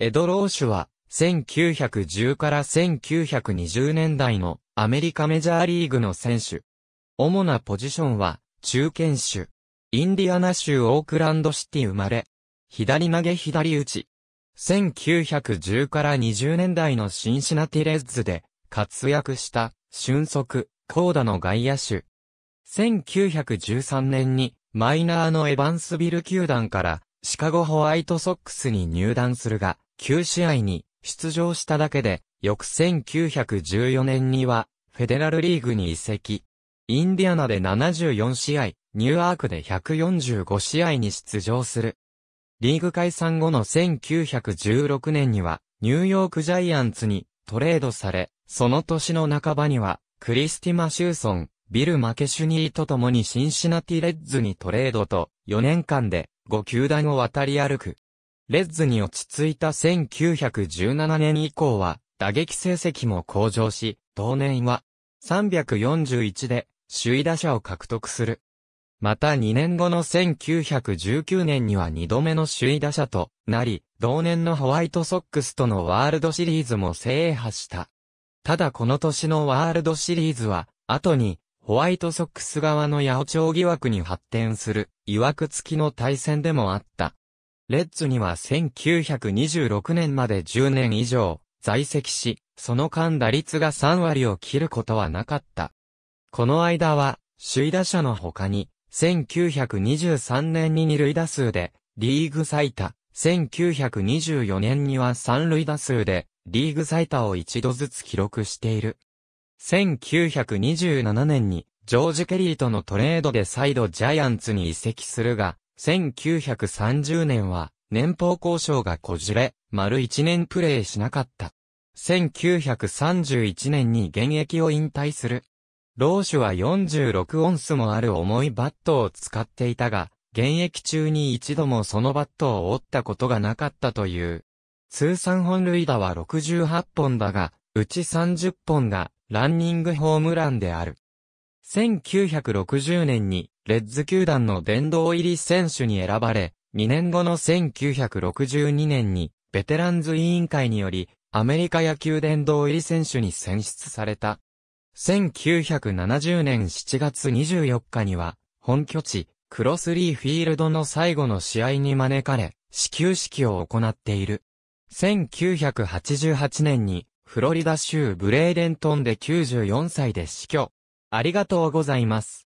エドローシュは、1910から1920年代のアメリカメジャーリーグの選手。主なポジションは、中堅手。インディアナ州オークランドシティ生まれ。左投げ左打ち。1910から20年代のシンシナティレッズで活躍した俊足、高打の外野手。1913年にマイナーのエヴァンスビル球団からシカゴホワイトソックスに入団するが、9試合に出場しただけで、翌1914年には、フェデラルリーグに移籍。インディアナで74試合、ニューアークで145試合に出場する。リーグ解散後の1916年には、ニューヨークジャイアンツにトレードされ、その年の半ばには、クリスティ・マシューソン、ビル・マケシュニーと共にシンシナティ・レッズにトレードと、4年間で5球団を渡り歩く。レッズに落ち着いた1917年以降は、打撃成績も向上し、同年は、341で、首位打者を獲得する。また2年後の1919年には2度目の首位打者となり、同年のホワイトソックスとのワールドシリーズも制覇した。ただこの年のワールドシリーズは、後に、ホワイトソックス側の八百長疑惑に発展する、疑惑付きの対戦でもあった。レッズには1926年まで10年以上在籍し、その間打率が3割を切ることはなかった。この間は、首位打者の他に、1923年に二塁打数で、リーグ最多、1924年には三塁打数で、リーグ最多を一度ずつ記録している。1927年に、ジョージ・ケリーとのトレードで再度ジャイアンツに移籍するが、1930年は年俸交渉がこじれ、丸1年プレーしなかった。1931年に現役を引退する。老手は46オンスもある重いバットを使っていたが、現役中に一度もそのバットを折ったことがなかったという。通算本塁打は68本だが、うち30本がランニングホームランである。1960年に、レッズ球団の殿堂入り選手に選ばれ、2年後の1962年に、ベテランズ委員会により、アメリカ野球殿堂入り選手に選出された。1970年7月24日には、本拠地、クロスリーフィールドの最後の試合に招かれ、始球式を行っている。1988年に、フロリダ州ブレイデントンで94歳で死去。ありがとうございます。